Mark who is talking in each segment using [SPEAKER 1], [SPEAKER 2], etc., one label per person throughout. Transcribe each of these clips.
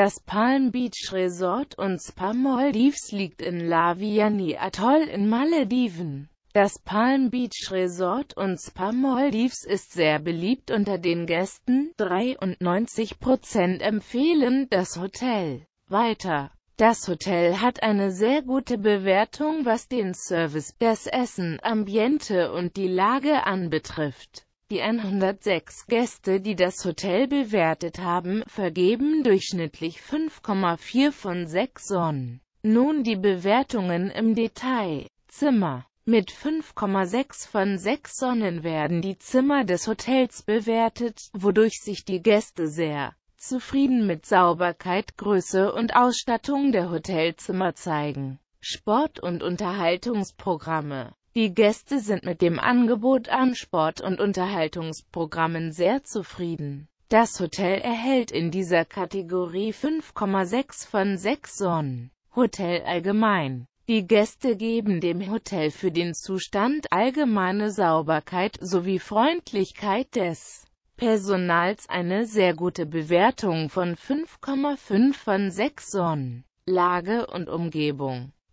[SPEAKER 1] Das Palm Beach Resort und Spa Maldives liegt in Laviani Atoll in Malediven. Das Palm Beach Resort und Spa Maldives ist sehr beliebt unter den Gästen, 93% empfehlen das Hotel. Weiter. Das Hotel hat eine sehr gute Bewertung was den Service, das Essen, Ambiente und die Lage anbetrifft. Die 106 Gäste, die das Hotel bewertet haben, vergeben durchschnittlich 5,4 von 6 Sonnen. Nun die Bewertungen im Detail. Zimmer mit 5,6 von 6 Sonnen werden die Zimmer des Hotels bewertet, wodurch sich die Gäste sehr zufrieden mit Sauberkeit, Größe und Ausstattung der Hotelzimmer zeigen. Sport- und Unterhaltungsprogramme die Gäste sind mit dem Angebot an Sport- und Unterhaltungsprogrammen sehr zufrieden. Das Hotel erhält in dieser Kategorie 5,6 von 6 Sonnen. Hotel allgemein. Die Gäste geben dem Hotel für den Zustand allgemeine Sauberkeit sowie Freundlichkeit des Personals eine sehr gute Bewertung von 5,5 von 6 Sonnen. Lage und Umgebung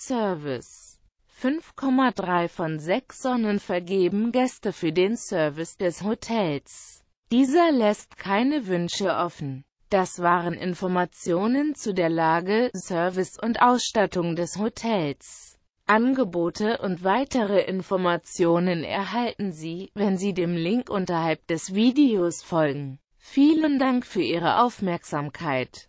[SPEAKER 1] Service. 5,3 von 6 Sonnen vergeben Gäste für den Service des Hotels. Dieser lässt keine Wünsche offen. Das waren Informationen zu der Lage, Service und Ausstattung des Hotels. Angebote und weitere Informationen erhalten Sie, wenn Sie dem Link unterhalb des Videos folgen. Vielen Dank für Ihre Aufmerksamkeit.